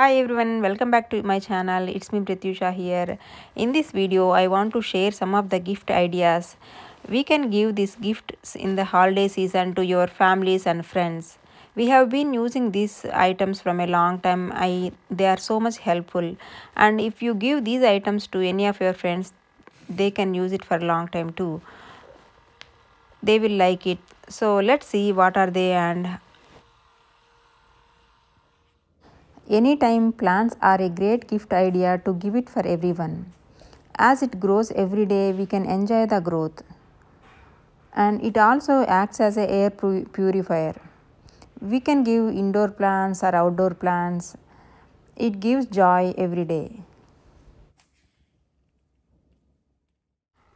Hi everyone, welcome back to my channel. It's me Pratyusha here. In this video, I want to share some of the gift ideas. We can give these gifts in the holiday season to your families and friends. We have been using these items from a long time. I They are so much helpful. And if you give these items to any of your friends, they can use it for a long time too. They will like it. So let's see what are they and Anytime plants are a great gift idea to give it for everyone. As it grows every day, we can enjoy the growth. And it also acts as a air purifier. We can give indoor plants or outdoor plants. It gives joy every day.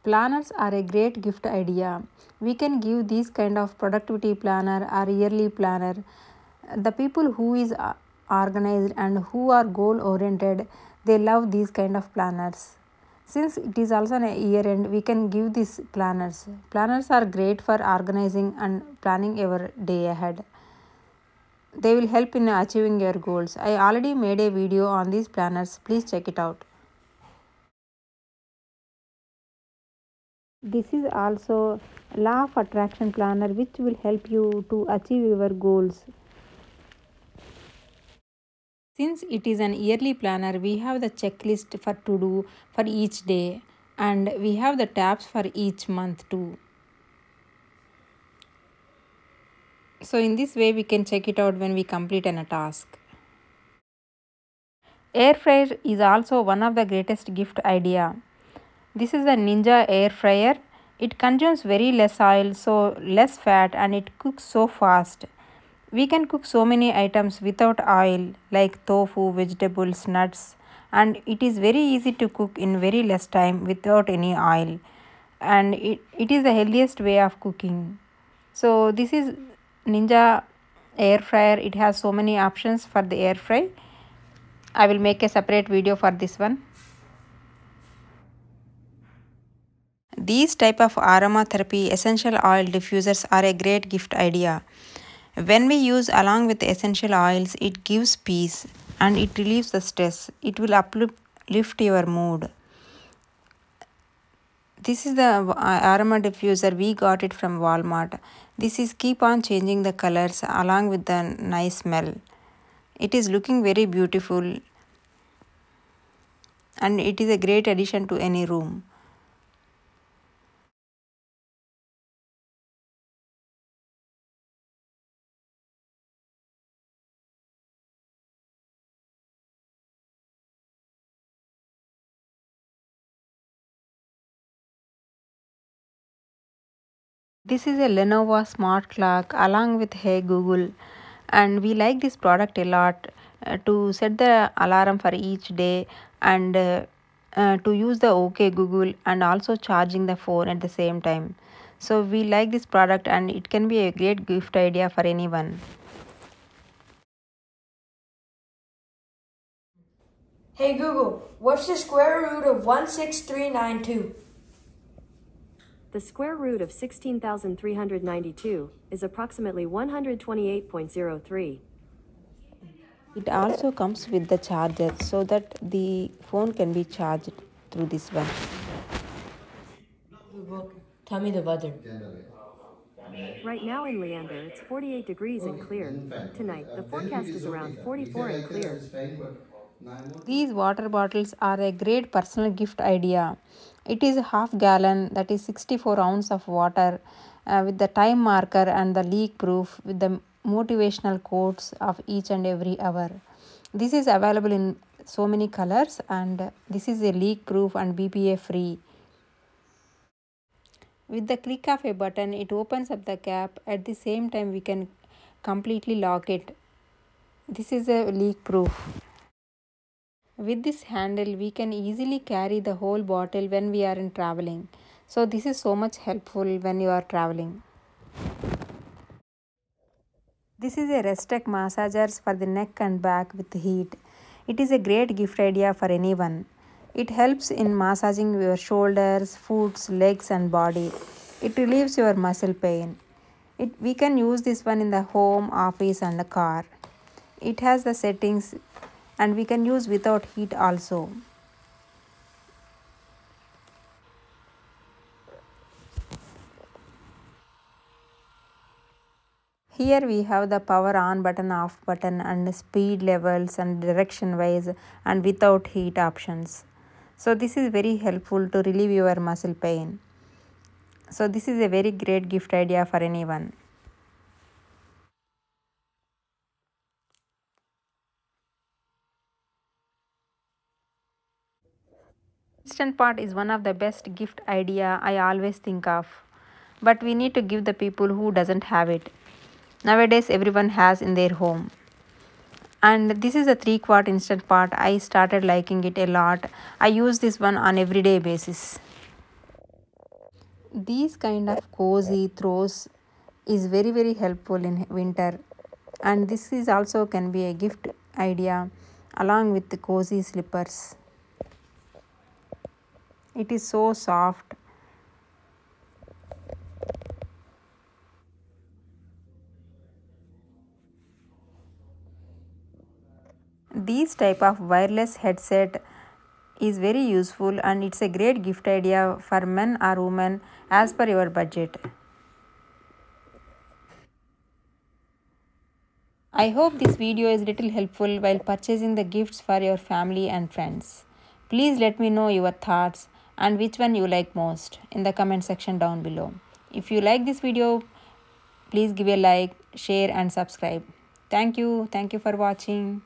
Planners are a great gift idea. We can give these kind of productivity planner or yearly planner. The people who is organized and who are goal oriented they love these kind of planners since it is also an year end we can give these planners planners are great for organizing and planning your day ahead they will help in achieving your goals i already made a video on these planners please check it out this is also law of attraction planner which will help you to achieve your goals since it is an yearly planner, we have the checklist for to do for each day and we have the tabs for each month too. So in this way we can check it out when we complete a task. Air fryer is also one of the greatest gift idea. This is the Ninja air fryer. It consumes very less oil so less fat and it cooks so fast. We can cook so many items without oil like tofu, vegetables, nuts and it is very easy to cook in very less time without any oil and it, it is the healthiest way of cooking. So this is Ninja air fryer. It has so many options for the air fry. I will make a separate video for this one. These type of aromatherapy essential oil diffusers are a great gift idea. When we use along with essential oils, it gives peace and it relieves the stress. It will uplift your mood. This is the uh, aroma diffuser. We got it from Walmart. This is keep on changing the colors along with the nice smell. It is looking very beautiful and it is a great addition to any room. This is a Lenovo smart clock along with Hey Google and we like this product a lot uh, to set the alarm for each day and uh, uh, to use the OK Google and also charging the phone at the same time. So we like this product and it can be a great gift idea for anyone. Hey Google, what's the square root of 16392? The square root of 16,392 is approximately 128.03. It also comes with the charger so that the phone can be charged through this one. Tell me the weather. Right now in Leander, it's 48 degrees and clear. Tonight, the forecast is around 44 and clear. These water bottles are a great personal gift idea. It is a half gallon that is 64 ounce of water uh, with the time marker and the leak proof with the motivational quotes of each and every hour. This is available in so many colors and this is a leak proof and BPA free. With the click of a button, it opens up the cap. At the same time, we can completely lock it. This is a leak proof. With this handle, we can easily carry the whole bottle when we are in traveling. So this is so much helpful when you are traveling. This is a Restec massagers for the neck and back with heat. It is a great gift idea for anyone. It helps in massaging your shoulders, feet, legs and body. It relieves your muscle pain. It, we can use this one in the home, office and the car. It has the settings and we can use without heat also. Here we have the power on button, off button and speed levels and direction wise and without heat options. So this is very helpful to relieve your muscle pain. So this is a very great gift idea for anyone. Instant pot is one of the best gift idea I always think of. But we need to give the people who doesn't have it. Nowadays everyone has in their home. And this is a 3 quart instant pot. I started liking it a lot. I use this one on everyday basis. These kind of cozy throws is very very helpful in winter and this is also can be a gift idea along with the cozy slippers it is so soft these type of wireless headset is very useful and it's a great gift idea for men or women as per your budget. I hope this video is little helpful while purchasing the gifts for your family and friends. Please let me know your thoughts and which one you like most in the comment section down below. If you like this video, please give a like, share and subscribe. Thank you. Thank you for watching.